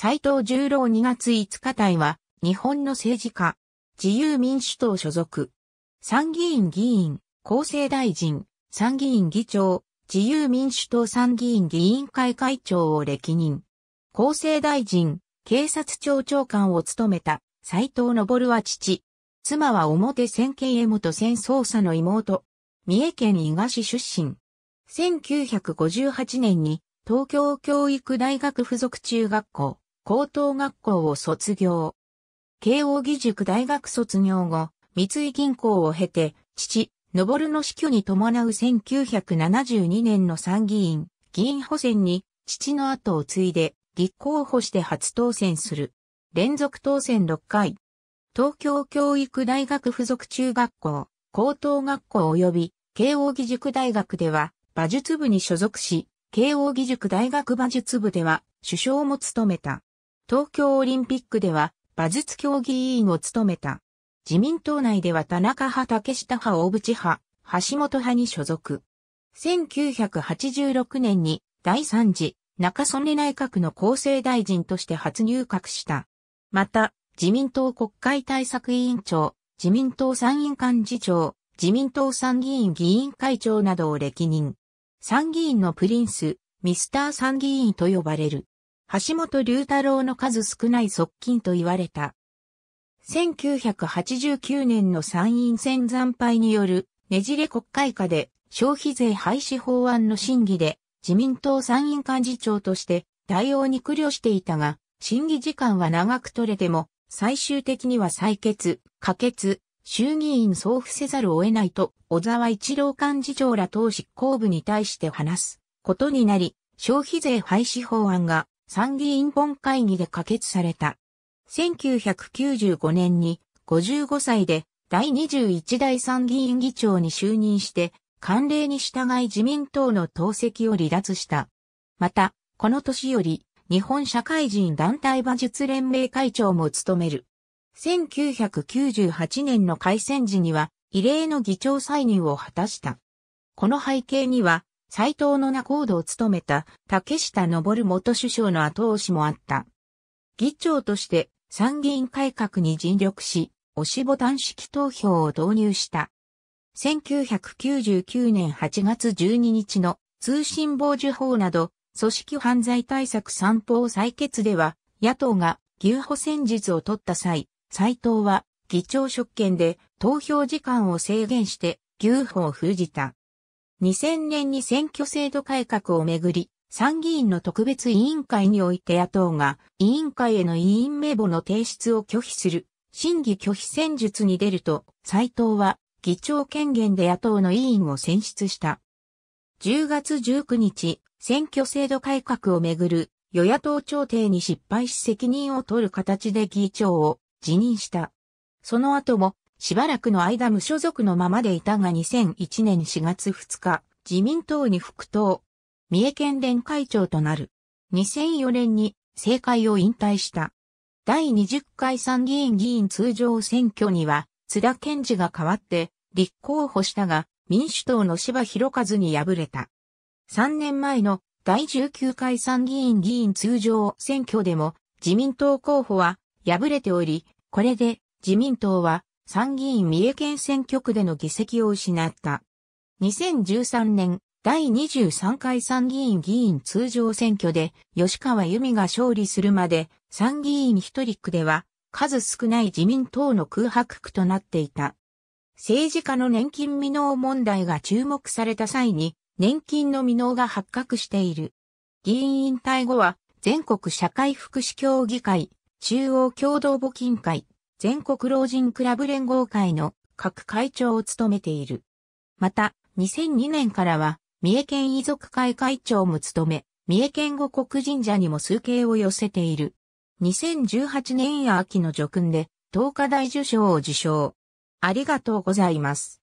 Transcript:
斎藤十郎2月5日隊は、日本の政治家、自由民主党所属。参議院議員、厚生大臣、参議院議長、自由民主党参議院議員会会長を歴任。厚生大臣、警察庁長官を務めた、斎藤昇は父。妻は表千家江元千捜査の妹。三重県伊賀市出身。1958年に東京教育大学附属中学校高等学校を卒業。慶応義塾大学卒業後、三井銀行を経て、父、昇の死去に伴う1972年の参議院、議員補選に、父の後を継いで、立候補して初当選する。連続当選6回。東京教育大学附属中学校、高等学校及び、慶応義塾大学では、馬術部に所属し、慶応義塾大学馬術部では、首相も務めた。東京オリンピックでは馬術競技委員を務めた。自民党内では田中派、竹下派、大渕派、橋本派に所属。1986年に第3次中曽根内閣の厚生大臣として初入閣した。また、自民党国会対策委員長、自民党参院幹事長、自民党参議院議員会長などを歴任。参議院のプリンス、ミスター参議院と呼ばれる。橋本龍太郎の数少ない側近と言われた。1989年の参院選惨敗によるねじれ国会下で消費税廃止法案の審議で自民党参院幹事長として対応に苦慮していたが、審議時間は長く取れても、最終的には採決、可決、衆議院送付せざるを得ないと、小沢一郎幹事長ら党執行部に対して話すことになり、消費税廃止法案が参議院本会議で可決された。1995年に55歳で第21代参議院議長に就任して、慣例に従い自民党の党籍を離脱した。また、この年より、日本社会人団体馬術連盟会長も務める。1998年の改選時には、異例の議長再任を果たした。この背景には、斎藤の名高度を務めた竹下登元首相の後押しもあった。議長として参議院改革に尽力し、押しボタン式投票を導入した。1999年8月12日の通信傍受法など、組織犯罪対策三法採決では、野党が牛歩戦術を取った際、斎藤は議長職権で投票時間を制限して牛歩を封じた。2000年に選挙制度改革をめぐり、参議院の特別委員会において野党が委員会への委員名簿の提出を拒否する審議拒否戦術に出ると、斎藤は議長権限で野党の委員を選出した。10月19日、選挙制度改革をめぐる与野党調停に失敗し責任を取る形で議長を辞任した。その後もしばらくの間無所属のままでいたが2001年4月2日、自民党に復党。三重県連会長となる。2004年に政界を引退した。第20回参議院議員通常選挙には、津田健治が代わって立候補したが、民主党の柴博和に敗れた。3年前の第19回参議院議員通常選挙でも自民党候補は敗れており、これで自民党は参議院三重県選挙区での議席を失った。2013年、第23回参議院議員通常選挙で吉川由美が勝利するまで参議院一人区では数少ない自民党の空白区となっていた。政治家の年金未納問題が注目された際に年金の未納が発覚している。議員引退後は全国社会福祉協議会、中央共同募金会、全国老人クラブ連合会の各会長を務めている。また、2002年からは、三重県遺族会会長も務め、三重県五国神社にも数形を寄せている。2018年秋の叙勲で、東華大受賞を受賞。ありがとうございます。